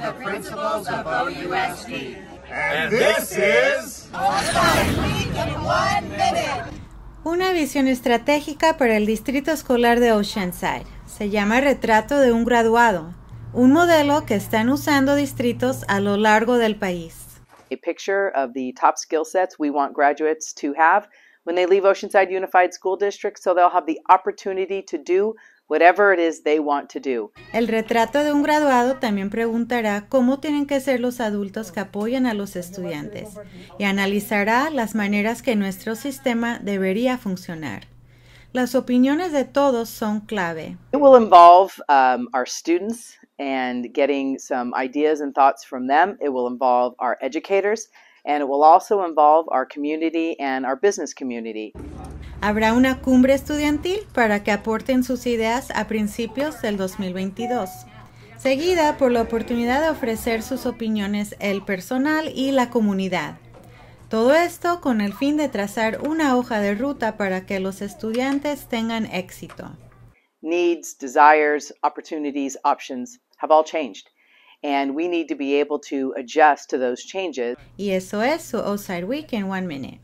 the principles of OUSD. And this is... Una visión estratégica para el Distrito Escolar de Oceanside. Se llama Retrato de un Graduado, un modelo que están usando distritos a lo largo del país. A picture of the top skill sets we want graduates to have when they leave Oceanside Unified School District so they'll have the opportunity to do whatever it is they want to do. El retrato de un graduado también preguntará cómo tienen que ser los adultos que apoyan a los estudiantes y analizará las maneras que nuestro sistema debería funcionar. Las opiniones de todos son clave. It will involve um, our students and getting some ideas and thoughts from them. It will involve our educators and it will also involve our community and our business community. Habrá una cumbre estudiantil para que aporten sus ideas a principios del 2022, seguida por la oportunidad de ofrecer sus opiniones el personal y la comunidad. Todo esto con el fin de trazar una hoja de ruta para que los estudiantes tengan éxito. Needs, desires, opportunities, options have all changed. And we need to be able to adjust to those changes. Y eso es su Outside Week in One Minute.